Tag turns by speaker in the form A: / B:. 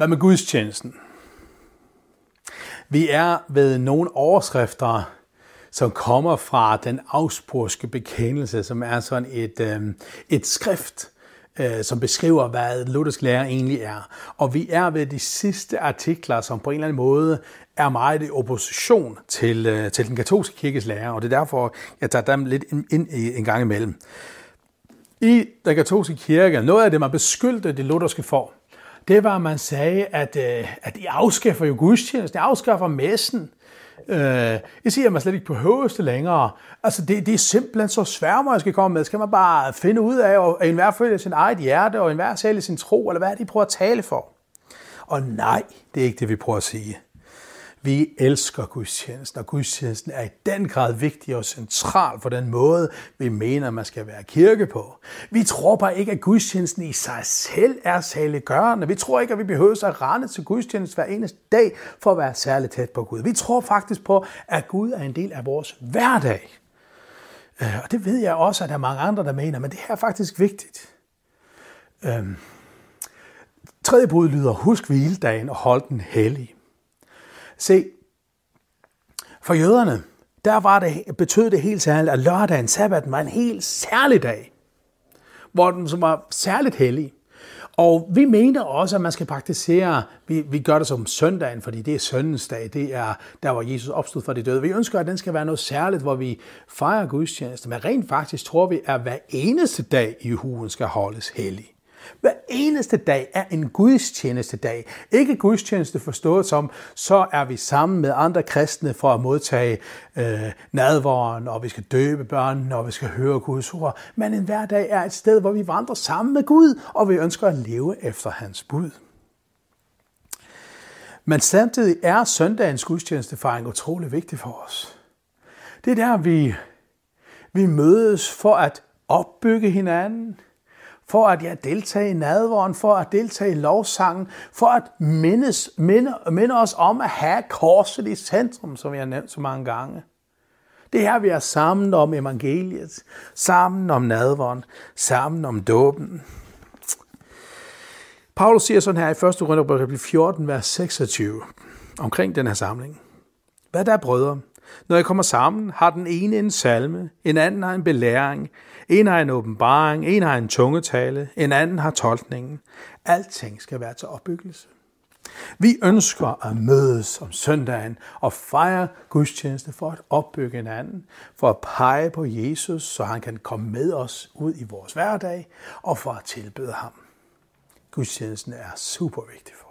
A: Hvad med gudstjenesten? Vi er ved nogle overskrifter, som kommer fra den afspurske bekendelse, som er sådan et, øh, et skrift, øh, som beskriver, hvad luthersk lære egentlig er. Og vi er ved de sidste artikler, som på en eller anden måde er meget i opposition til, øh, til den katolske kirkes lære, og det er derfor, jeg tager dem lidt ind en gang imellem. I den katolske kirke, noget af det, man beskyldte det lutherske for, det var, at man sagde, at, øh, at I afskaffer jo gudstjenesten, de afskaffer messen. Øh, I siger, at man slet ikke på det længere. Altså, det, det er simpelthen så svært, man skal komme med. Skal man bare finde ud af, og enhver følger sin eget hjerte, og enhver sælger sin tro, eller hvad er det, I prøver at tale for? Og nej, det er ikke det, vi prøver at sige. Vi elsker gudstjenesten, og gudstjenesten er i den grad vigtig og central for den måde, vi mener, man skal være kirke på. Vi tror bare ikke, at gudstjenesten i sig selv er saliggørende. Vi tror ikke, at vi behøver at rende til gudstjeneste hver eneste dag for at være særligt tæt på Gud. Vi tror faktisk på, at Gud er en del af vores hverdag. Øh, og det ved jeg også, at der er mange andre, der mener, men det her er faktisk vigtigt. Øhm. Tredje bud lyder, husk hviledagen og hold den hellig. Se, for jøderne, der var det, betød det helt særligt, at lørdagen, sabbaten, var en helt særlig dag, hvor den som var særligt hellig. Og vi mener også, at man skal praktisere, vi, vi gør det som søndagen, fordi det er søndens dag, det er der, hvor Jesus opstod fra de døde. Vi ønsker, at den skal være noget særligt, hvor vi fejrer gudstjeneste, men rent faktisk tror vi, at hver eneste dag i hugen skal holdes hellig. Hver eneste dag er en gudstjeneste dag. Ikke gudstjeneste forstået som, så er vi sammen med andre kristne for at modtage øh, nadvåren, og vi skal døbe børnene, og vi skal høre Guds ord. Men en hver dag er et sted, hvor vi vandrer sammen med Gud, og vi ønsker at leve efter hans bud. Men samtidig er søndagens gudstjenestefaring utrolig vigtig for os. Det er der, vi, vi mødes for at opbygge hinanden – for at ja, deltager i nadvåren, for at deltage i lovsangen, for at mindes, minde, minde os om at have korset i centrum, som jeg har nævnt så mange gange. Det her, vi er sammen om evangeliet, sammen om nadvåren, sammen om dåben. Paulus siger sådan her i 1. Korinther 14, vers 26, omkring den her samling. Hvad der er brødre, når jeg kommer sammen, har den ene en salme, en anden har en belæring, en har en åbenbaring, en har en tungetale, en anden har tolkningen. Alting skal være til opbyggelse. Vi ønsker at mødes om søndagen og fejre gudstjeneste for at opbygge hinanden, for at pege på Jesus, så han kan komme med os ud i vores hverdag, og for at tilbede ham. Gudstjenesten er super vigtig for